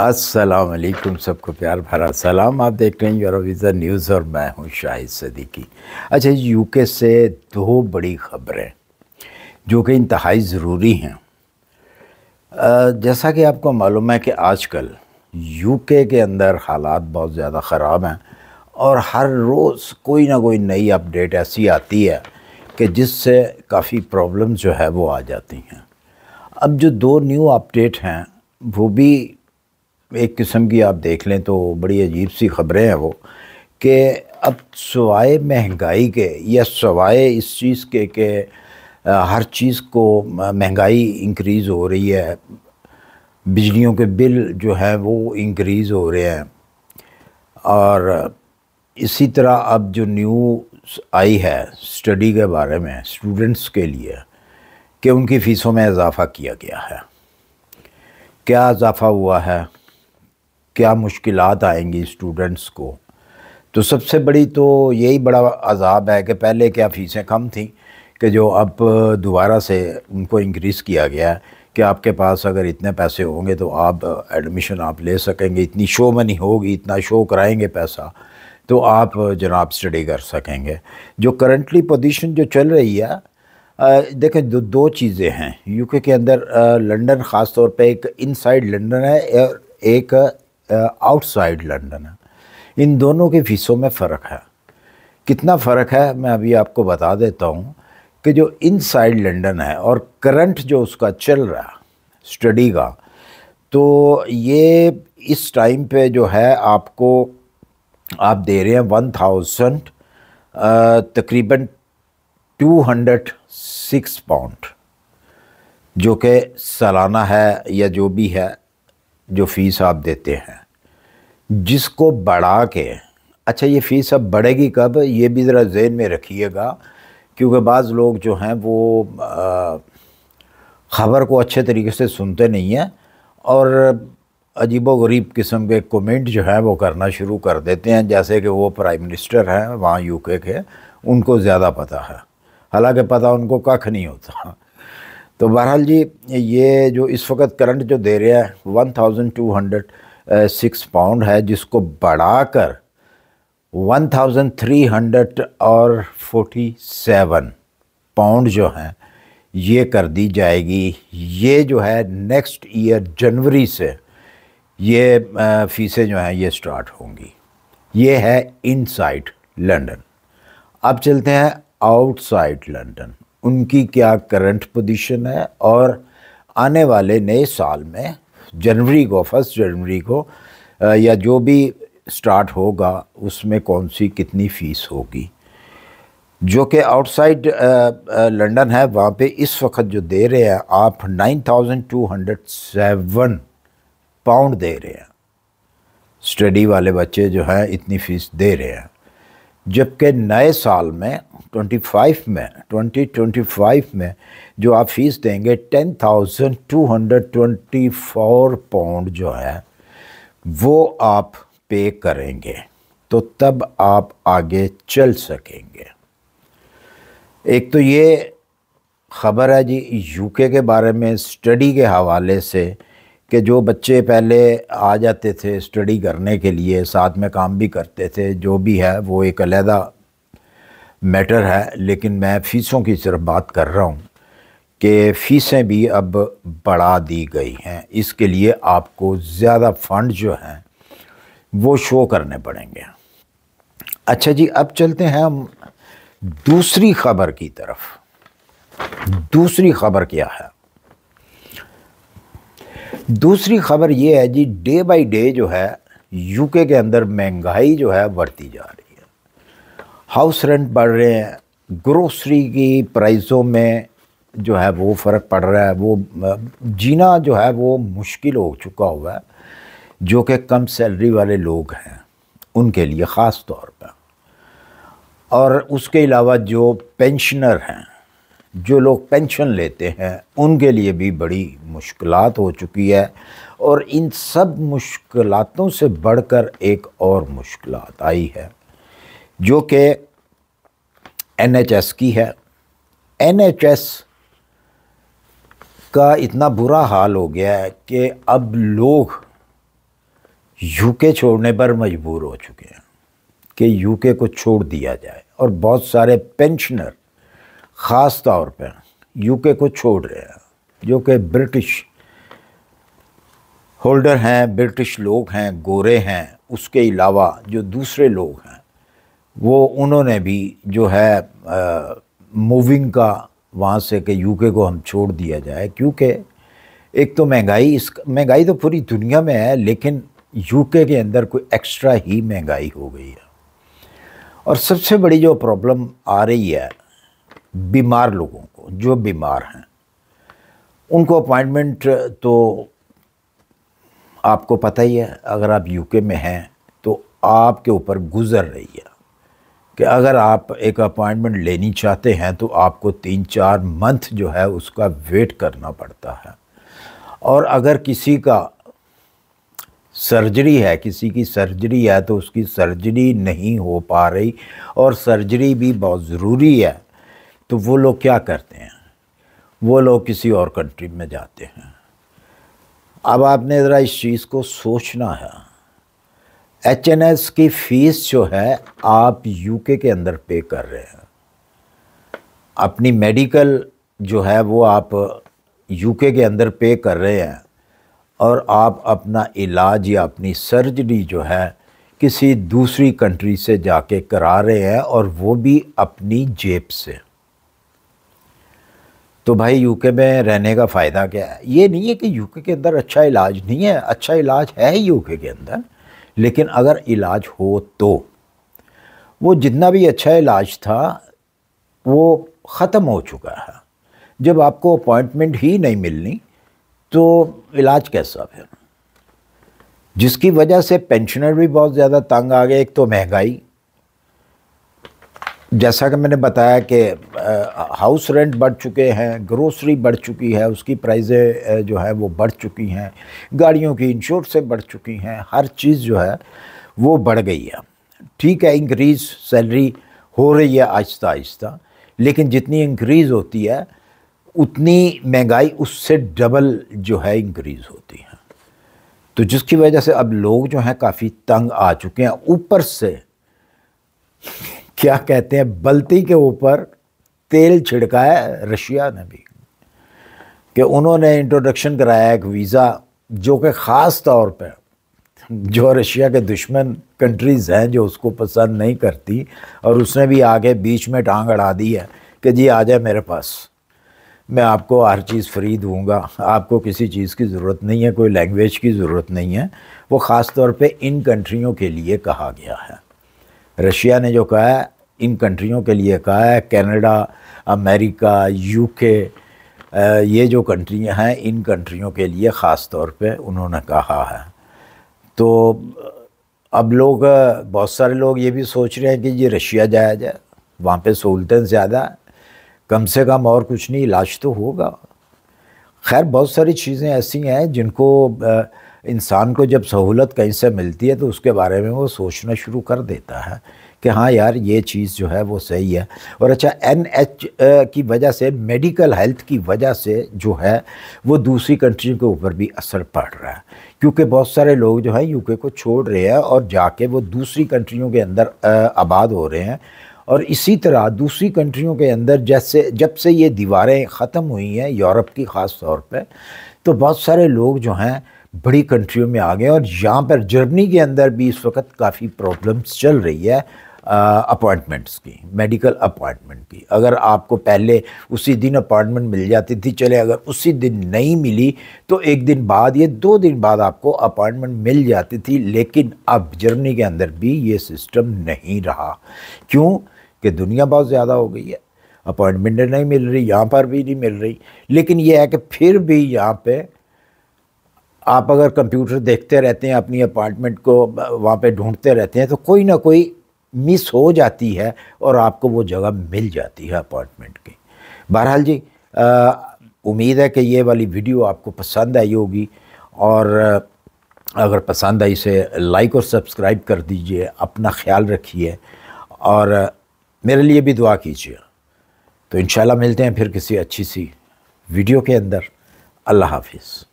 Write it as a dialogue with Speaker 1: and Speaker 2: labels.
Speaker 1: असलकुम सबको प्यार भरा सलाम आप देख रहे हैं यूरोवीज़ा न्यूज़ और मैं हूं शाहिद सदीकी अच्छा यूके से दो बड़ी ख़बरें जो कि इंतहाई ज़रूरी हैं जैसा कि आपको मालूम है कि आजकल यूके के अंदर हालात बहुत ज़्यादा ख़राब हैं और हर रोज़ कोई ना कोई नई अपडेट ऐसी आती है कि जिससे काफ़ी प्रॉब्लम जो है वो आ जाती हैं अब जो दो न्यू अपडेट हैं वो भी एक किस्म की आप देख लें तो बड़ी अजीब सी ख़बरें हैं वो कि अब सवाए महंगाई के या सवाए इस चीज़ के कि हर चीज़ को महंगाई इंक्रीज़ हो रही है बिजलियों के बिल जो हैं वो इंक्रीज़ हो रहे हैं और इसी तरह अब जो न्यू आई है स्टडी के बारे में स्टूडेंट्स के लिए कि उनकी फ़ीसों में इजाफ़ा किया गया है क्या इजाफ़ा हुआ है क्या मुश्किल आएंगी स्टूडेंट्स को तो सबसे बड़ी तो यही बड़ा अजाब है कि पहले क्या फ़ीसें कम थी कि जो अब दोबारा से उनको इंक्रीज़ किया गया है कि आपके पास अगर इतने पैसे होंगे तो आप एडमिशन आप ले सकेंगे इतनी शो मनी होगी इतना शो कराएंगे पैसा तो आप जनाब स्टडी कर सकेंगे जो करंटली पोजीशन जो चल रही है देखें दो दो चीज़ें हैं यूके के अंदर लंदन ख़ास तौर पे एक इनसाइड लंदन है और एक आउटसाइड लंदन है इन दोनों के फ़ीसों में फ़र्क है कितना फ़र्क है मैं अभी आपको बता देता हूँ कि जो इन साइड लंडन है और करंट जो उसका चल रहा है स्टडी का तो ये इस टाइम पे जो है आपको आप दे रहे हैं वन थाउजेंड तकरीबन टू हंड्रेड सिक्स पाउंड जो कि सालाना है या जो भी है जो फीस आप देते हैं जिसको बढ़ा के अच्छा ये फ़ीस अब बढ़ेगी कब ये भी ज़रा जेन में रखिएगा क्योंकि बाज़ लोग जो हैं वो ख़बर को अच्छे तरीके से सुनते नहीं हैं और अजीबो गरीब किस्म के कमेंट जो हैं वो करना शुरू कर देते हैं जैसे कि वो प्राइम मिनिस्टर हैं वहाँ यूके के उनको ज़्यादा पता है हालांकि पता उनको कख नहीं होता तो बहरहाल जी ये जो इस वक्त करंट जो दे रहा है one thousand two hundred six pound है जिसको बढ़ाकर वन थाउजेंड थ्री हंड्रेड और फोर्टी सेवन पाउंड जो हैं ये कर दी जाएगी ये जो है नेक्स्ट ईयर जनवरी से ये फीसें जो हैं ये स्टार्ट होंगी ये है इनसाइड लंदन अब चलते हैं आउटसाइड लंदन उनकी क्या करंट पोजीशन है और आने वाले नए साल में जनवरी को फर्स्ट जनवरी को या जो भी स्टार्ट होगा उसमें कौन सी कितनी फ़ीस होगी जो कि आउटसाइड लंदन है वहाँ पे इस वक्त जो दे रहे हैं आप nine thousand two hundred seven pound दे रहे हैं स्टडी वाले बच्चे जो हैं इतनी फ़ीस दे रहे हैं जबकि नए साल में 25 में 2025 में जो आप फीस देंगे 10,224 पाउंड जो है वो आप पे करेंगे तो तब आप आगे चल सकेंगे एक तो ये ख़बर है जी यूके के बारे में स्टडी के हवाले से कि जो बच्चे पहले आ जाते थे स्टडी करने के लिए साथ में काम भी करते थे जो भी है वो एक अलहदा मैटर है लेकिन मैं फ़ीसों की सिर्फ बात कर रहा हूँ कि फ़ीसें भी अब बढ़ा दी गई हैं इसके लिए आपको ज़्यादा फ़ंड जो हैं वो शो करने पड़ेंगे अच्छा जी अब चलते हैं हम दूसरी ख़बर की तरफ दूसरी ख़बर क्या है दूसरी खबर ये है जी डे बाई डे जो है यूके के अंदर महंगाई जो है बढ़ती जा रही है हाउस रेंट बढ़ रहे हैं ग्रोसरी की प्राइसों में जो है वो फ़र्क पड़ रहा है वो जीना जो है वो मुश्किल हो चुका हुआ है जो कि कम सैलरी वाले लोग हैं उनके लिए ख़ास तौर पर और उसके अलावा जो पेंशनर हैं जो लोग पेंशन लेते हैं उनके लिए भी बड़ी मुश्किल हो चुकी है और इन सब मुश्किलों से बढ़कर एक और मुश्किल आई है जो कि एनएचएस की है एनएचएस का इतना बुरा हाल हो गया है कि अब लोग यूके छोड़ने पर मजबूर हो चुके हैं कि यूके को छोड़ दिया जाए और बहुत सारे पेंशनर ख़ास तौर पर यूके को छोड़ रहे हैं जो कि ब्रिटिश होल्डर हैं ब्रिटिश लोग हैं गोरे हैं उसके अलावा जो दूसरे लोग हैं वो उन्होंने भी जो है मूविंग का वहाँ से कि यूके को हम छोड़ दिया जाए क्योंकि एक तो महंगाई इस महंगाई तो पूरी दुनिया में है लेकिन यूके के अंदर कोई एक्स्ट्रा ही महंगाई हो गई है और सबसे बड़ी जो प्रॉब्लम आ रही है बीमार लोगों को जो बीमार हैं उनको अपॉइंटमेंट तो आपको पता ही है अगर आप यूके में हैं तो आपके ऊपर गुज़र रही है कि अगर आप एक अपॉइंटमेंट लेनी चाहते हैं तो आपको तीन चार मंथ जो है उसका वेट करना पड़ता है और अगर किसी का सर्जरी है किसी की सर्जरी है तो उसकी सर्जरी नहीं हो पा रही और सर्जरी भी बहुत ज़रूरी है तो वो लोग क्या करते हैं वो लोग किसी और कंट्री में जाते हैं अब आपने ज़रा इस चीज़ को सोचना है एच एन एस की फ़ीस जो है आप यूके के अंदर पे कर रहे हैं अपनी मेडिकल जो है वो आप यूके के अंदर पे कर रहे हैं और आप अपना इलाज या अपनी सर्जरी जो है किसी दूसरी कंट्री से जाके करा रहे हैं और वो भी अपनी जेब से तो भाई यूके में रहने का फ़ायदा क्या है ये नहीं है कि यूके के अंदर अच्छा इलाज नहीं है अच्छा इलाज है यूके के अंदर लेकिन अगर इलाज हो तो वो जितना भी अच्छा इलाज था वो ख़त्म हो चुका है जब आपको अपॉइंटमेंट ही नहीं मिलनी तो इलाज कैसा फिर जिसकी वजह से पेंशनर भी बहुत ज़्यादा तंग आ गए एक तो महंगाई जैसा कि मैंने बताया कि हाउस रेंट बढ़ चुके हैं ग्रोसरी बढ़ चुकी है उसकी प्राइजें जो है वो बढ़ चुकी हैं गाड़ियों की इंश्योरेंसें बढ़ चुकी हैं हर चीज़ जो है वो बढ़ गई है ठीक है इंक्रीज सैलरी हो रही है आहिस्ता आहिस्ता लेकिन जितनी इंक्रीज़ होती है उतनी महंगाई उससे डबल जो है इंक्रीज़ होती है तो जिसकी वजह से अब लोग जो हैं काफ़ी तंग आ चुके हैं ऊपर से क्या कहते हैं बल्ती के ऊपर तेल छिड़का है रशिया ने भी कि उन्होंने इंट्रोडक्शन कराया एक वीज़ा जो कि ख़ास तौर पर जो रशिया के दुश्मन कंट्रीज़ हैं जो उसको पसंद नहीं करती और उसने भी आगे बीच में टांग अड़ा दी है कि जी आ जाए मेरे पास मैं आपको हर चीज़ फ्री दूंगा आपको किसी चीज़ की ज़रूरत नहीं है कोई लैंग्वेज की ज़रूरत नहीं है वो ख़ास तौर पे इन कंट्रियों के लिए कहा गया है रशिया ने जो कहा है इन कंट्रियों के लिए कहा है कनाडा अमेरिका यूके ये जो कंट्रियाँ हैं इन कंट्रियों के लिए ख़ास तौर पे उन्होंने कहा है तो अब लोग बहुत सारे लोग ये भी सोच रहे हैं कि ये रशिया जाया जाए वहाँ पे सहूलतें ज़्यादा कम से कम और कुछ नहीं इलाज तो होगा खैर बहुत सारी चीज़ें ऐसी हैं जिनको इंसान को जब सहूलत कहीं से मिलती है तो उसके बारे में वो सोचना शुरू कर देता है कि हाँ यार ये चीज़ जो है वो सही है और अच्छा एन एच की वजह से मेडिकल हेल्थ की वजह से जो है वो दूसरी कंट्री के ऊपर भी असर पड़ रहा है क्योंकि बहुत सारे लोग जो है यूके को छोड़ रहे हैं और जाके वो दूसरी कंट्रियों के अंदर आबाद हो रहे हैं और इसी तरह दूसरी कंट्रियों के अंदर जैसे जब से ये दीवारें ख़त्म हुई हैं यूरोप की ख़ास तौर पर तो बहुत सारे लोग जो हैं बड़ी कंट्रियों में आ गए और यहाँ पर जर्मनी के अंदर भी इस वक्त काफ़ी प्रॉब्लम्स चल रही है अपॉइंटमेंट्स की मेडिकल अपॉइंटमेंट की अगर आपको पहले उसी दिन अपॉइंटमेंट मिल जाती थी चले अगर उसी दिन नहीं मिली तो एक दिन बाद या दो दिन बाद आपको अपॉइंटमेंट मिल जाती थी लेकिन अब जर्मनी के अंदर भी ये सिस्टम नहीं रहा क्यों कि दुनिया बहुत ज़्यादा हो गई है अपॉइंटमेंट नहीं मिल रही यहाँ पर भी नहीं मिल रही लेकिन यह है कि फिर भी यहाँ पर आप अगर कंप्यूटर देखते रहते हैं अपनी अपार्टमेंट को वहाँ पे ढूंढते रहते हैं तो कोई ना कोई मिस हो जाती है और आपको वो जगह मिल जाती है अपार्टमेंट की बहरहाल जी उम्मीद है कि ये वाली वीडियो आपको पसंद आई होगी और अगर पसंद आई इसे लाइक और सब्सक्राइब कर दीजिए अपना ख्याल रखिए और मेरे लिए भी दुआ कीजिए तो इन मिलते हैं फिर किसी अच्छी सी वीडियो के अंदर अल्लाह हाफिज़